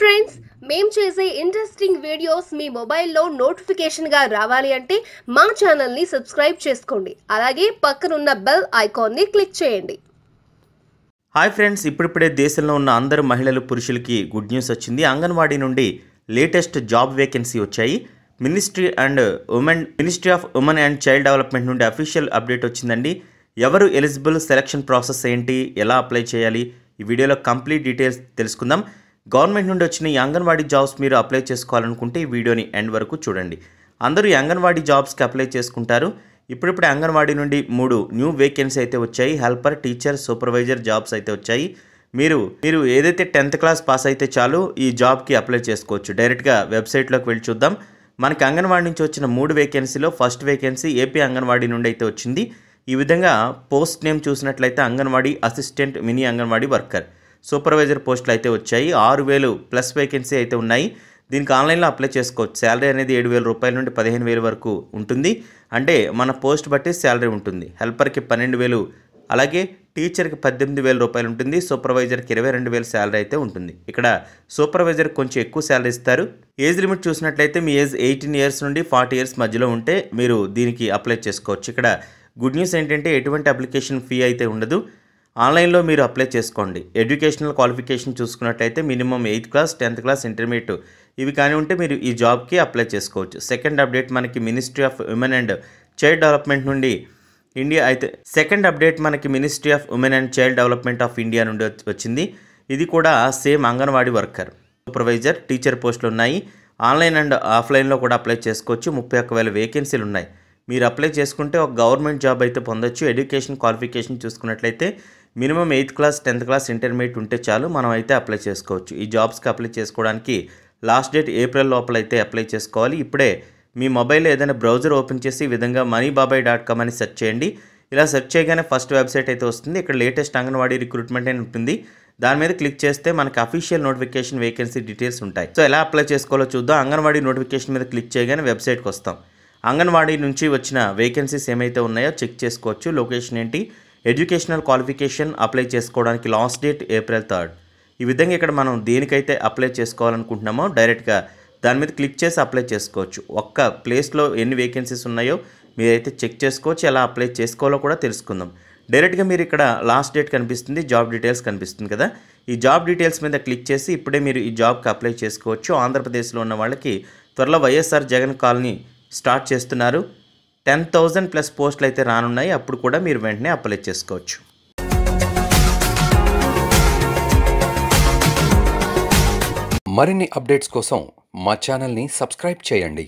friends మేము చేసే interesting videos మీ మొబైల్లో నోటిఫికేషన్గా రావాలి అంటే మా ఛానల్ని సబ్స్క్రైబ్ చేసుకోండి అలాగే పక్కనున్న బెల్ ఐకాన్ని క్లిక్ చేయండి హాయ్ ఫ్రెండ్స్ ఇప్పుడిప్పుడే దేశంలో ఉన్న అందరు మహిళలు పురుషులకి గుడ్ న్యూస్ వచ్చింది అంగన్వాడీ నుండి లేటెస్ట్ జాబ్ వేకెన్సీ వచ్చాయి ministry and women ministry of women and child development నుండి అఫీషియల్ అప్డేట్ వచ్చిందండి ఎవరు ఎలిజిబుల్ సెలక్షన్ ప్రాసెస్ ఏంటి ఎలా అప్లై చేయాలి ఈ వీడియోలో కంప్లీట్ డీటెయిల్స్ తెలుసుకుందాం గవర్నమెంట్ నుండి వచ్చిన ఈ అంగన్వాడీ జాబ్స్ మీరు అప్లై చేసుకోవాలనుకుంటే ఈ వీడియోని ఎండ్ వరకు చూడండి అందరూ అంగన్వాడీ జాబ్స్కి అప్లై చేసుకుంటారు ఇప్పుడిప్పుడే అంగన్వాడీ నుండి మూడు న్యూ వేకెన్సీ అయితే వచ్చాయి హెల్పర్ టీచర్ సూపర్వైజర్ జాబ్స్ అయితే వచ్చాయి మీరు మీరు ఏదైతే టెన్త్ క్లాస్ పాస్ అయితే చాలు ఈ జాబ్కి అప్లై చేసుకోవచ్చు డైరెక్ట్గా వెబ్సైట్లోకి వెళ్ళి చూద్దాం మనకి అంగన్వాడీ నుంచి వచ్చిన మూడు వేకెన్సీలో ఫస్ట్ వేకెన్సీ ఏపీ అంగన్వాడీ నుండి అయితే వచ్చింది ఈ విధంగా పోస్ట్ నేమ్ చూసినట్లయితే Anganwadi assistant mini Anganwadi worker supervisor పోస్టులు అయితే వచ్చాయి ఆరు వేలు ప్లస్ వేకెన్సీ అయితే ఉన్నాయి దీనికి ఆన్లైన్లో అప్లై చేసుకోవచ్చు శాలరీ అనేది ఏడు వేల రూపాయల నుండి పదిహేను వేల వరకు ఉంటుంది అంటే మన పోస్ట్ బట్టి శాలరీ ఉంటుంది హెల్పర్కి పన్నెండు వేలు అలాగే టీచర్కి పద్దెనిమిది వేల రూపాయలు ఉంటుంది సూపర్వైజర్కి ఇరవై రెండు వేల శాలరీ అయితే ఉంటుంది ఇక్కడ సూపర్వైజర్ కొంచెం ఎక్కువ శాలరీ ఇస్తారు ఏజ్ లిమిట్ చూసినట్లయితే మీ ఏజ్ ఎయిటీన్ ఇయర్స్ నుండి ఫార్టీ ఇయర్స్ మధ్యలో ఉంటే మీరు దీనికి అప్లై చేసుకోవచ్చు ఇక్కడ గుడ్ న్యూస్ ఏంటంటే ఎటువంటి అప్లికేషన్ ఫీ అయితే ఉండదు ఆన్లైన్లో మీరు అప్లై చేసుకోండి ఎడ్యుకేషనల్ క్వాలిఫికేషన్ చూసుకున్నట్లయితే minimum eighth class tenth class intermediate ఇవి కానీ ఉంటే మీరు ఈ జాబ్కి అప్లై చేసుకోవచ్చు సెకండ్ అప్డేట్ మనకి ministry of women and child development నుండి ఇండియా అయితే సెకండ్ అప్డేట్ మనకి ministry of women and child development of India నుండి వచ్చింది ఇది కూడా same Anganwadi worker supervisor teacher పోస్టులు ఉన్నాయి ఆన్లైన్ అండ్ ఆఫ్లైన్లో కూడా అప్లై చేసుకోవచ్చు ముప్పై ఒక్క వేల వేకెన్సీలు ఉన్నాయి మీరు అప్లై చేసుకుంటే ఒక గవర్నమెంట్ జాబ్ అయితే పొందొచ్చు ఎడ్యుకేషన్ క్వాలిఫికేషన్ చూసుకున్నట్లయితే minimum eighth class tenth class intermediate ఉంటే చాలు మనం అయితే అప్లై చేసుకోవచ్చు ఈ జాబ్స్కి అప్లై చేసుకోవడానికి లాస్ట్ డేట్ ఏప్రిల్ లోపల అయితే అప్లై చేసుకోవాలి ఇప్పుడే మీ మొబైల్లో ఏదైనా బ్రౌజర్ ఓపెన్ చేసి ఈ విధంగా మనీ బాబాయ్ డాట్ కామ్ అని సెర్చ్ చేయండి ఇలా సెర్చ్ చేయగానే ఫస్ట్ వెబ్సైట్ అయితే వస్తుంది ఇక్కడ లేటెస్ట్ అంగన్వాడీ రిక్రూట్మెంట్ అని ఉంటుంది దాని మీద క్లిక్ చేస్తే మనకి అఫీషియల్ నోటిఫికేషన్ వేకెన్సీ డీటెయిల్స్ ఉంటాయి సో ఎలా అప్లై చేసుకోవాలో చూద్దాం అంగన్వాడీ నోటిఫికేషన్ మీద క్లిక్ చేయగానే వెబ్సైట్కి వస్తాం అంగన్వాడీ నుంచి వచ్చిన వేకెన్సీస్ ఏమైతే ఉన్నాయో చెక్ చేసుకోవచ్చు లొకేషన్ ఏంటి ఎడ్యుకేషనల్ క్వాలిఫికేషన్ అప్లై చేసుకోవడానికి లాస్ట్ డేట్ ఏప్రిల్ థర్డ్ ఈ విధంగా ఇక్కడ మనం దేనికైతే అప్లై చేసుకోవాలనుకుంటున్నామో డైరెక్ట్గా దాని మీద క్లిక్ చేసి అప్లై చేసుకోవచ్చు ఒక్క ప్లేస్లో ఎన్ని వేకెన్సీస్ ఉన్నాయో మీరైతే చెక్ చేసుకోవచ్చు ఎలా అప్లై చేసుకోవాలో కూడా తెలుసుకుందాం డైరెక్ట్గా మీరు ఇక్కడ లాస్ట్ డేట్ కనిపిస్తుంది జాబ్ డీటెయిల్స్ కనిపిస్తుంది కదా ఈ జాబ్ డీటెయిల్స్ మీద క్లిక్ చేసి ఇప్పుడే మీరు ఈ జాబ్కి అప్లై చేసుకోవచ్చు ఆంధ్రప్రదేశ్లో ఉన్న వాళ్ళకి త్వరలో వైఎస్ఆర్ జగన్ కాలనీ స్టార్ట్ చేస్తున్నారు టెన్ థౌజండ్ ప్లస్ పోస్టులు అయితే రానున్నాయి అప్పుడు కూడా మీరు వెంటనే అప్లై చేసుకోవచ్చు మరిన్ని అప్డేట్స్ కోసం మా ఛానల్ని సబ్స్క్రైబ్ చేయండి